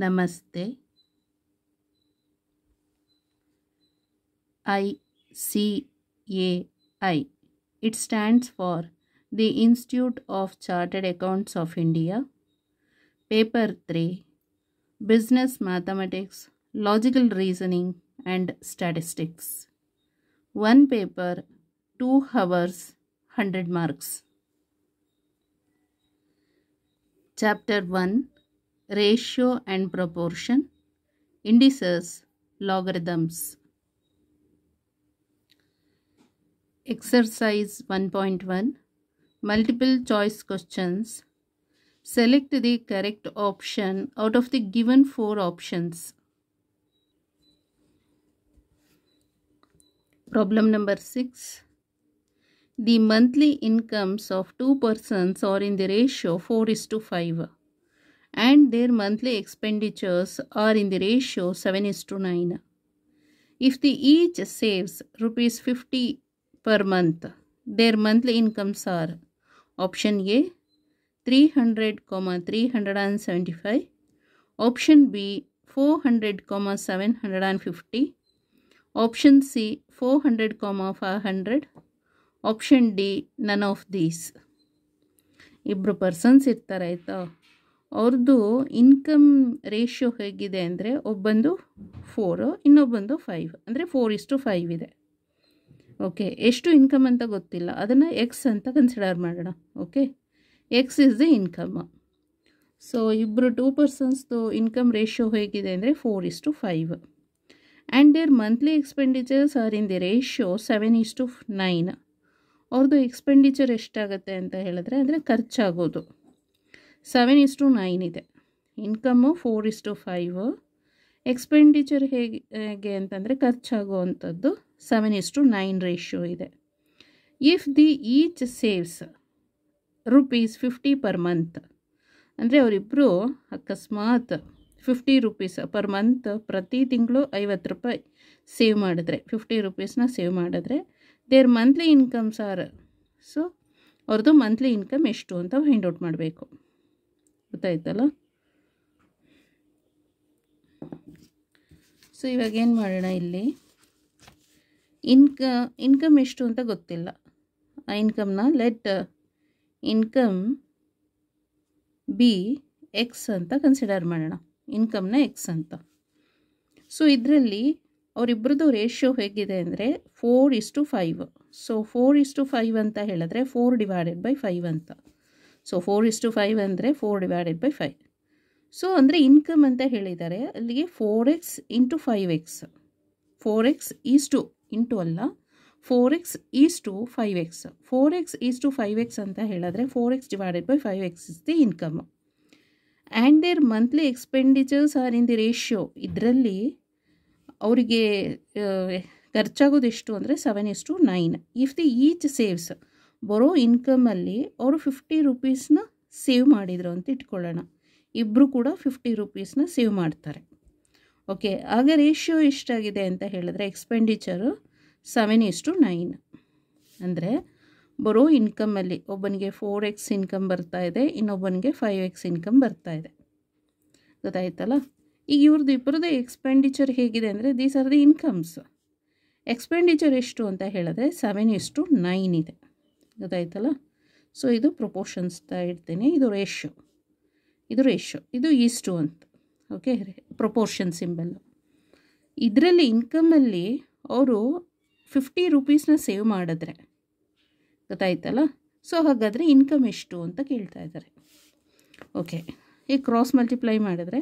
Namaste. ICAI. It stands for the Institute of Chartered Accounts of India. Paper 3 Business Mathematics, Logical Reasoning and Statistics. One paper, 2 hours, 100 marks. Chapter 1 ratio and proportion, indices, logarithms. Exercise 1.1 Multiple choice questions. Select the correct option out of the given four options. Problem number 6. The monthly incomes of two persons are in the ratio 4 is to 5 and their monthly expenditures are in the ratio 7 is to 9. If they each saves rupees 50 per month, their monthly incomes are option A 300, 375, option B 400, 750, option C 400, 500, option D none of these ಇಬ್ಬರು persons ಇರ್ತಾರೆ ಆಯಿತಾ ಅವ್ರದ್ದು income ratio ಹೇಗಿದೆ ಅಂದರೆ ಒಬ್ಬಂದು four ಇನ್ನೊಬ್ಬಂದು five ಅಂದರೆ four ಇಷ್ಟು ಫೈವ್ ಇದೆ ಓಕೆ ಎಷ್ಟು ಇನ್ಕಮ್ ಅಂತ ಗೊತ್ತಿಲ್ಲ ಅದನ್ನು ಎಕ್ಸ್ ಅಂತ ಕನ್ಸಿಡರ್ ಮಾಡೋಣ okay x is the income so ಇಬ್ಬರು ಟೂ ಪರ್ಸನ್ಸ್ದು ಇನ್ಕಮ್ ರೇಷಿಯೋ ಹೇಗಿದೆ ಅಂದರೆ ಫೋರ್ ಇಷ್ಟು five and their monthly expenditures are in the ratio seven to nine ಅವ್ರದ್ದು ಎಕ್ಸ್ಪೆಂಡಿಚರ್ ಎಷ್ಟಾಗುತ್ತೆ ಅಂತ ಹೇಳಿದ್ರೆ ಅಂದರೆ ಖರ್ಚಾಗೋದು ಸೆವೆನ್ ಇಸ್ ಟು ನೈನ್ ಇದೆ income four is to five expenditure ಹೇಗೆ ಹೇಗೆ ಅಂತಂದರೆ ಖರ್ಚಾಗುವಂಥದ್ದು seven is to nine ratio ಇದೆ if the each saves rupees fifty per month ಅಂದರೆ ಅವರಿಬ್ಬರು ಅಕಸ್ಮಾತ್ ಫಿಫ್ಟಿ ರುಪೀಸ್ ಪರ್ ಮಂತ್ ಪ್ರತಿ ತಿಂಗಳು ಐವತ್ತು ರೂಪಾಯಿ ಸೇವ್ ಮಾಡಿದ್ರೆ ಫಿಫ್ಟಿ ರುಪೀಸ್ನ ಸೇವ್ ಮಾಡಿದ್ರೆ their monthly income are so ಅವ್ರದ್ದು ಮಂತ್ಲಿ ಇನ್ಕಮ್ ಎಷ್ಟು ಅಂತ ಫೈಂಡ್ ಔಟ್ ಮಾಡಬೇಕು ಗೊತ್ತಾಯ್ತಲ್ಲ ಸೊ ಇವಾಗ ಏನು ಮಾಡೋಣ ಇಲ್ಲಿ ಇನ್ಕ ಇನ್ಕಮ್ ಎಷ್ಟು ಅಂತ ಗೊತ್ತಿಲ್ಲ ಆ ಇನ್ಕಮ್ನ ಲೆಟ್ ಇನ್ಕಮ್ ಬಿ ಎಕ್ಸ್ ಅಂತ ಕನ್ಸಿಡರ್ ಮಾಡೋಣ ಇನ್ಕಮ್ನ ಎಕ್ಸ್ ಅಂತ ಸೊ ಇದರಲ್ಲಿ ಅವರಿಬ್ಬರದ್ದು ರೇಷಿಯೋ ಹೇಗಿದೆ ಅಂದರೆ four is to five so four is to five ಅಂತ ಹೇಳಿದ್ರೆ ಫೋರ್ ಡಿವೈಡೆಡ್ ಬೈ ಫೈವ್ ಅಂತ so four is to five ಅಂದರೆ four divided by five so ಅಂದರೆ ಇನ್ಕಮ್ ಅಂತ ಹೇಳಿದ್ದಾರೆ ಅಲ್ಲಿಗೆ four x into five x four x is to into ಅಲ್ಲ four x is to five x four x is to five x ಅಂತ ಹೇಳಿದ್ರೆ four x divided by five x is the income and their monthly expenditures are in the ratio ಇದರಲ್ಲಿ ಅವರಿಗೆ ಖರ್ಚಾಗೋದು ಎಷ್ಟು ಅಂದರೆ seven is to nine if the each saves ಬರೋ ಇನ್ಕಮಲ್ಲಿ ಅವರು ಫಿಫ್ಟಿ ರುಪೀಸ್ನ ಸೇವ್ ಮಾಡಿದರು ಅಂತ ಇಟ್ಕೊಳ್ಳೋಣ ಇಬ್ಬರು ಕೂಡ ಫಿಫ್ಟಿ ರುಪೀಸ್ನ ಸೇವ್ ಮಾಡ್ತಾರೆ ಓಕೆ ಆಗ ರೇಷಿಯೋ ಎಷ್ಟಾಗಿದೆ ಅಂತ ಹೇಳಿದ್ರೆ ಎಕ್ಸ್ಪೆಂಡಿಚರು ಸೆವೆನ್ ಟು ನೈನ್ ಅಂದರೆ ಬರೋ ಇನ್ಕಮಲ್ಲಿ ಒಬ್ಬನಿಗೆ ಫೋರ್ ಎಕ್ಸ್ ಇನ್ಕಮ್ ಬರ್ತಾ ಇದೆ ಇನ್ನೊಬ್ಬನಿಗೆ ಫೈವ್ ಎಕ್ಸ್ ಇನ್ಕಮ್ ಬರ್ತಾ ಇದೆ ಗೊತ್ತಾಯ್ತಲ್ಲ ಈಗ ಇವ್ರದ್ದು ಇಬ್ಬರದ್ದು ಎಕ್ಸ್ಪೆಂಡಿಚರ್ ಹೇಗಿದೆ ಅಂದರೆ these are the incomes expenditure ಎಷ್ಟು ಅಂತ ಹೇಳಿದ್ರೆ ಸೆವೆನ್ ಟು ನೈನ್ ಇದೆ ಗೊತ್ತಾಯ್ತಲ್ಲ ಸೊ ಇದು ಪ್ರೊಪೋರ್ಷನ್ಸ್ ಇಡ್ತೀನಿ ಇದು ರೇಷ್ಯೋ ಇದು ರೇಷ್ಯೋ ಇದು ಈಸ್ಟು ಅಂತ ಓಕೆ ಪ್ರೊಪೋರ್ಷನ್ ಸಿಂಬಲ್ಲು ಇದರಲ್ಲಿ ಇನ್ಕಮಲ್ಲಿ ಅವರು ಫಿಫ್ಟಿ ರುಪೀಸ್ನ ಸೇವ್ ಮಾಡಿದ್ರೆ ಗೊತ್ತಾಯ್ತಲ್ಲ ಸೊ ಹಾಗಾದರೆ ಇನ್ಕಮ್ ಎಷ್ಟು ಅಂತ ಕೇಳ್ತಾ ಇದ್ದಾರೆ ಓಕೆ ಈ ಕ್ರಾಸ್ ಮಲ್ಟಿಪ್ಲೈ ಮಾಡಿದ್ರೆ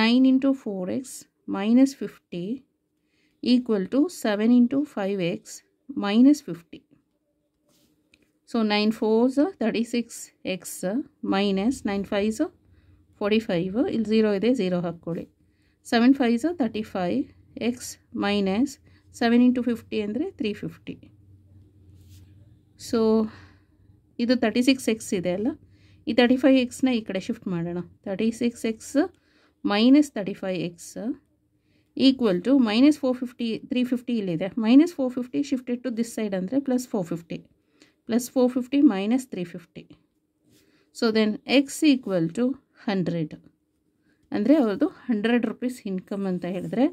nine into four x minus fifty equal to seven into five x minus fifty So 9 4s 36x minus nine fives forty five ಇಲ್ಲಿ ಝೀರೋ ಇದೆ ಝೀರೋ ಹಾಕ್ಕೊಳ್ಳಿ seven fives thirty five x minus seven into fifty ಅಂದರೆ three fifty so ಇದು thirty six x ಇದೆ ಅಲ್ಲ ಈ thirty five ಎಕ್ಸ್ನ ಈ ಕಡೆ ಶಿಫ್ಟ್ ಮಾಡೋಣ thirty six x minus thirty five x equal to minus four fifty three fifty ಇಲ್ಲಿದೆ minus four fifty shifted to this side ಅಂದರೆ plus four fifty plus 450 minus 350. So then x equal to 100. ಅಂದರೆ ಅವ್ರದ್ದು hundred rupees income ಅಂತ ಹೇಳಿದ್ರೆ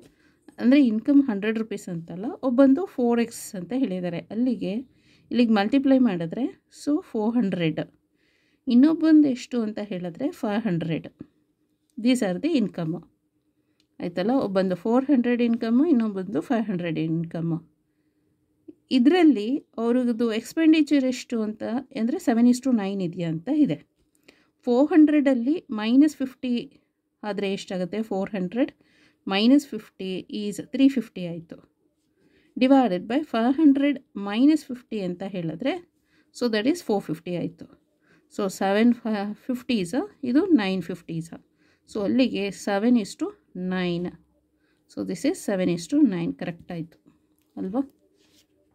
ಅಂದರೆ income hundred rupees ಅಂತಲ್ಲ ಒಬ್ಬಂದು four X ಅಂತ ಹೇಳಿದ್ದಾರೆ ಅಲ್ಲಿಗೆ ಇಲ್ಲಿಗೆ ಮಲ್ಟಿಪ್ಲೈ ಮಾಡಿದ್ರೆ ಸೊ ಫೋರ್ ಹಂಡ್ರೆಡ್ ಇನ್ನೊಬ್ಬಂದು ಎಷ್ಟು ಅಂತ ಹೇಳಿದ್ರೆ five hundred these are the income ಆಯಿತಲ್ಲ ಒಬ್ಬಂದು ಫೋರ್ ಹಂಡ್ರೆಡ್ ಇನ್ಕಮ್ಮು ಇನ್ನೊಬ್ಬಂದು ಫೈವ್ ಹಂಡ್ರೆಡ್ ಇನ್ಕಮ್ಮು ಇದರಲ್ಲಿ ಅವ್ರದ್ದು ಎಕ್ಸ್ಪೆಂಡಿಚರ್ ಎಷ್ಟು ಅಂತ ಅಂದರೆ ಸೆವೆನ್ ಇಸ್ ಟು ನೈನ್ ಇದೆಯಾ ಅಂತ ಇದೆ ಫೋರ್ ಹಂಡ್ರೆಡಲ್ಲಿ ಮೈನಸ್ ಫಿಫ್ಟಿ ಆದರೆ ಎಷ್ಟಾಗುತ್ತೆ four hundred minus fifty is three fifty ಆಯಿತು divided by five hundred minus fifty ಅಂತ ಹೇಳಿದ್ರೆ so that is four fifty ಆಯಿತು ಸೊ ಸೆವೆನ್ ಫ ಫಿಫ್ಟೀಸ ಇದು ನೈನ್ ಫಿಫ್ಟೀಸ ಸೊ ಅಲ್ಲಿಗೆ seven is to nine so this is seven is to nine correct ಆಯಿತು ಅಲ್ವಾ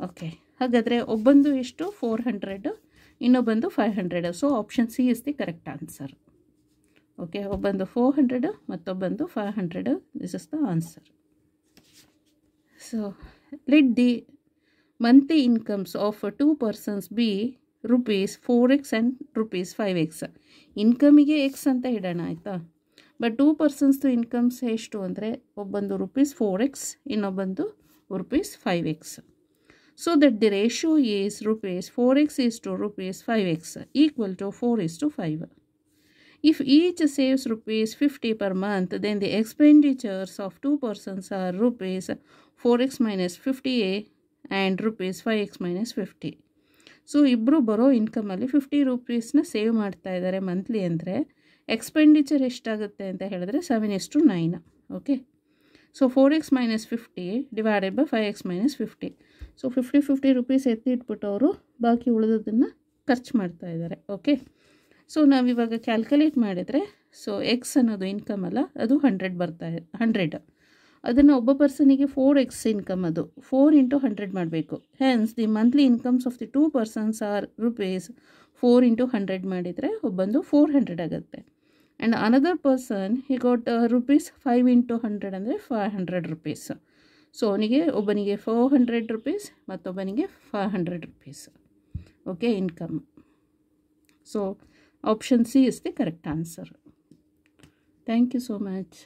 okay ಹಾಗಾದರೆ ಒಬ್ಬಂದು ಎಷ್ಟು ಫೋರ್ ಹಂಡ್ರೆಡು ಇನ್ನೊಬ್ಬಂದು five hundred so option C is the correct answer okay ಒಬ್ಬಂದು four hundred ಮತ್ತೊಬ್ಬಂದು five hundred this is the answer so let the monthly incomes of two persons be rupees four x and rupees five x ಇನ್ಕಮಿಗೆ x ಅಂತ ಇಡೋಣ ಆಯಿತಾ but two ಪರ್ಸನ್ಸ್ದು incomes ಎಷ್ಟು ಅಂದರೆ ಒಬ್ಬಂದು rupees four x ಇನ್ನೊಬ್ಬಂದು rupees five x so that the ratio is rupees 4x is to rupees 5x equal to 4 is to 5. If each saves rupees 50 per month, then the expenditures of two persons are rupees 4x minus 50a and rupees 5x minus 50. So, if you borrow income, you 50 rupees na save monthly. Expenditure is 7 is to 9. Okay. So four x minus fifty divided by five x minus fifty so fifty fifty rupees ಎತ್ತಿ ಇಟ್ಬಿಟ್ಟು ಅವರು ಬಾಕಿ ಉಳಿದೋದನ್ನು ಖರ್ಚು ಮಾಡ್ತಾ ಇದ್ದಾರೆ okay so ನಾವಿವಾಗ calculate ಮಾಡಿದರೆ ಸೊ ಎಕ್ಸ್ ಅನ್ನೋದು ಇನ್ಕಮ್ ಅಲ್ಲ ಅದು ಹಂಡ್ರೆಡ್ ಬರ್ತಾ ಇದೆ ಹಂಡ್ರೆಡ್ ಅದನ್ನು ಒಬ್ಬ ಪರ್ಸನಿಗೆ ಫೋರ್ ಎಕ್ಸ್ ಇನ್ಕಮ್ ಅದು ಫೋರ್ ಇಂಟು ಹಂಡ್ರೆಡ್ ಮಾಡಬೇಕು hence the monthly incomes of the two persons are rupees four into hundred ಮಾಡಿದರೆ ಒಬ್ಬಂದು ಫೋರ್ ಹಂಡ್ರೆಡ್ ಆಗುತ್ತೆ and another person he got rupees five into hundred ಅಂದರೆ five hundred rupees so ಅವನಿಗೆ ಒಬ್ಬನಿಗೆ four hundred rupees ಮತ್ತೊಬ್ಬನಿಗೆ five hundred rupees okay income so option C is the correct answer thank you so much